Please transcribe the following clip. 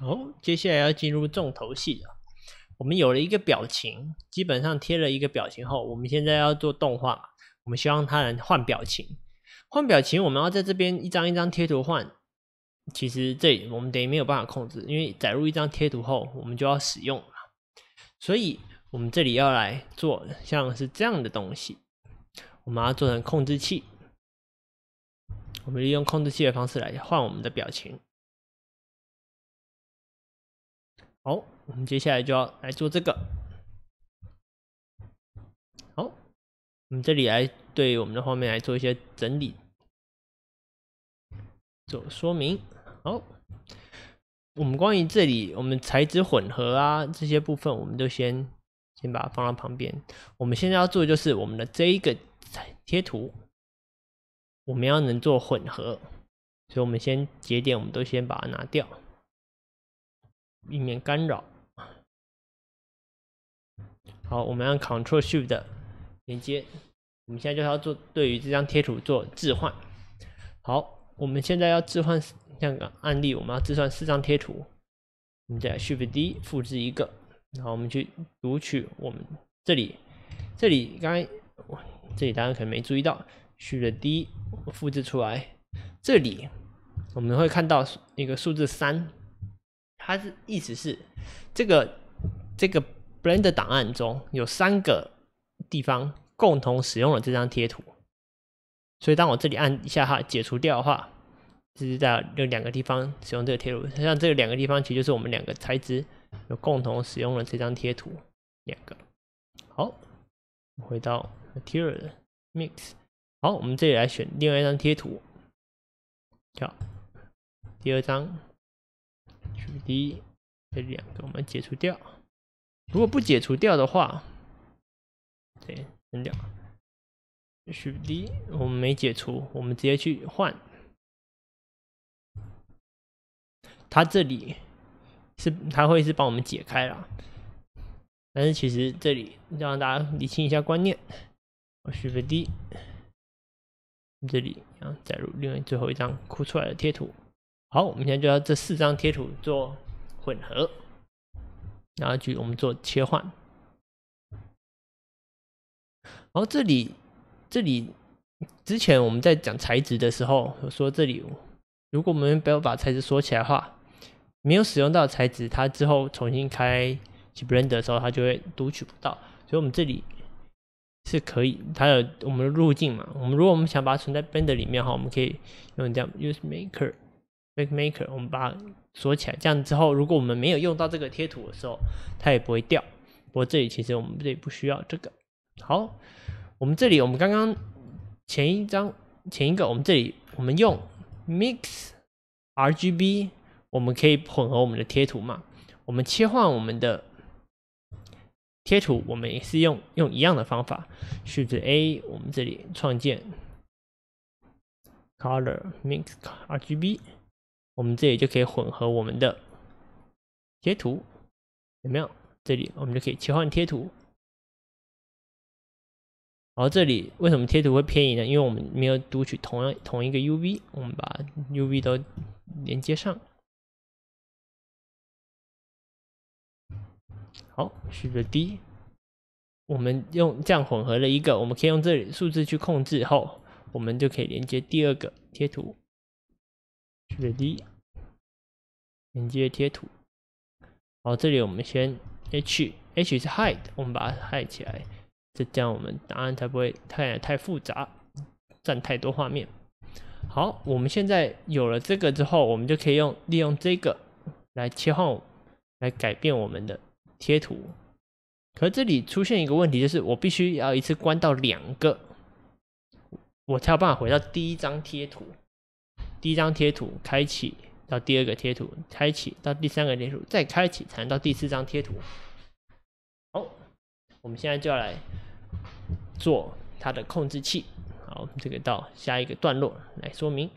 哦，接下来要进入重头戏了。我们有了一个表情，基本上贴了一个表情后，我们现在要做动画嘛？我们希望它能换表情。换表情，我们要在这边一张一张贴图换。其实这我们等于没有办法控制，因为载入一张贴图后，我们就要使用了。所以我们这里要来做像是这样的东西，我们要做成控制器。我们利用控制器的方式来换我们的表情。好，我们接下来就要来做这个。好，我们这里来对我们的画面来做一些整理，做说明。好，我们关于这里我们材质混合啊这些部分，我们就先先把它放到旁边。我们现在要做的就是我们的这一个贴图，我们要能做混合，所以，我们先节点，我们都先把它拿掉。避免干扰。好，我们按 Control Shift 连接。我们现在就要做对于这张贴图做置换。好，我们现在要置换这样的案例，我们要置换四张贴图。我们再 Shift D 复制一个，然后我们去读取我们这里，这里刚才这里大家可能没注意到 Shift D 我复制出来，这里我们会看到一个数字三。它是意思是，这个这个 blend 档案中有三个地方共同使用了这张贴图，所以当我这里按一下它解除掉的话，就是在有两个地方使用这个贴图，像这两个地方其实就是我们两个材质有共同使用了这张贴图，两个。好，回到 material mix，好，我们这里来选另外一张贴图，好，第二张。许 d 这两个我们解除掉。如果不解除掉的话，对，扔掉。许 d 我们没解除，我们直接去换。他这里是他会是帮我们解开了，但是其实这里让大家理清一下观念。许飞 d。这里啊，载入另外最后一张哭出来的贴图。好，我们现在就要这四张贴图做混合，然后去我们做切换。然后这里，这里之前我们在讲材质的时候，我说这里，如果我们不要把材质锁起来的话，没有使用到材质，它之后重新开起 Blender 的时候，它就会读取不到。所以，我们这里是可以，它有我们的路径嘛？我们如果我们想把它存在 Blender 里面哈，我们可以用这样 Use Maker。Maker，m a k e 我们把它锁起来。这样之后，如果我们没有用到这个贴图的时候，它也不会掉。不过这里其实我们这里不需要这个。好，我们这里我们刚刚前一张前一个，我们这里我们用 Mix RGB，我们可以混合我们的贴图嘛？我们切换我们的贴图，我们也是用用一样的方法，是不 A？我们这里创建 Color Mix RGB。我们这里就可以混合我们的贴图，怎么样？这里我们就可以切换贴图。然后这里为什么贴图会偏移呢？因为我们没有读取同样同一个 UV，我们把 UV 都连接上。好，取个 D。我们用这样混合了一个，我们可以用这里数字去控制。后，我们就可以连接第二个贴图，取个 D。连接贴图，好，这里我们先 H H 是 Hide，我们把它 Hide 起来，这样我们答案才不会太太复杂，占太多画面。好，我们现在有了这个之后，我们就可以用利用这个来切换，来改变我们的贴图。可这里出现一个问题，就是我必须要一次关到两个，我才有办法回到第一张贴图。第一张贴图开启。到第二个贴图开启，到第三个贴图再开启，才能到第四张贴图。好，我们现在就要来做它的控制器。好，我们这个到下一个段落来说明。